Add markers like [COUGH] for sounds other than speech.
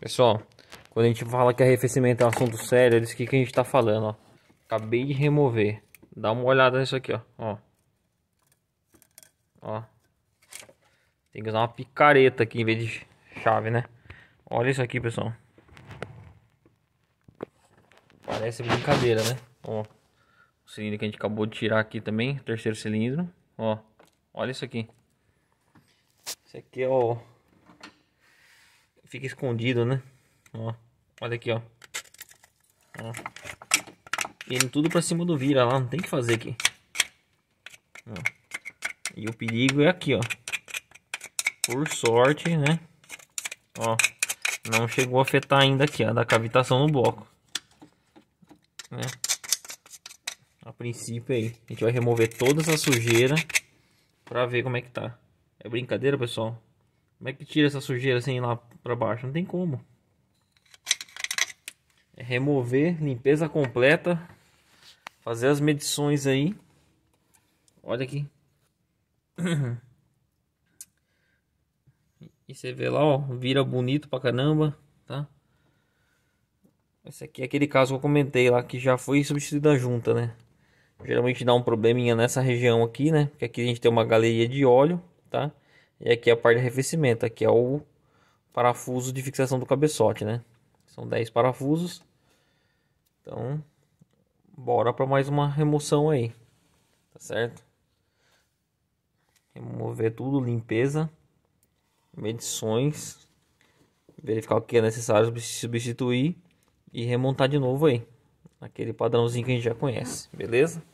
Pessoal, quando a gente fala que arrefecimento é um assunto sério, eles é que que a gente tá falando, ó. Acabei de remover. Dá uma olhada nisso aqui, ó. Ó. Ó. Tem que usar uma picareta aqui em vez de chave, né? Olha isso aqui, pessoal. Parece brincadeira, né? Ó. O cilindro que a gente acabou de tirar aqui também, terceiro cilindro. Ó. Olha isso aqui. Isso aqui é o fica escondido, né? Ó, olha aqui, ó. ó. tudo pra cima do vira lá, não tem que fazer aqui. Ó. E o perigo é aqui, ó. Por sorte, né? Ó, não chegou a afetar ainda aqui, ó, da cavitação no bloco. Né? A princípio aí, a gente vai remover toda essa sujeira pra ver como é que tá. É brincadeira, pessoal? Como é que tira essa sujeira assim lá para baixo? Não tem como. É remover, limpeza completa. Fazer as medições aí. Olha aqui. [CLEARS THROAT] E você vê lá, ó, vira bonito pra caramba, tá? Esse aqui é aquele caso que eu comentei lá, que já foi substituída a junta, né? Geralmente dá um probleminha nessa região aqui, né? Porque aqui a gente tem uma galeria de óleo, tá? E aqui é a parte de arrefecimento, aqui é o parafuso de fixação do cabeçote, né? São 10 parafusos. Então, bora para mais uma remoção aí. Tá certo? Remover tudo, limpeza, medições, verificar o que é necessário substituir e remontar de novo aí. Aquele padrãozinho que a gente já conhece, beleza?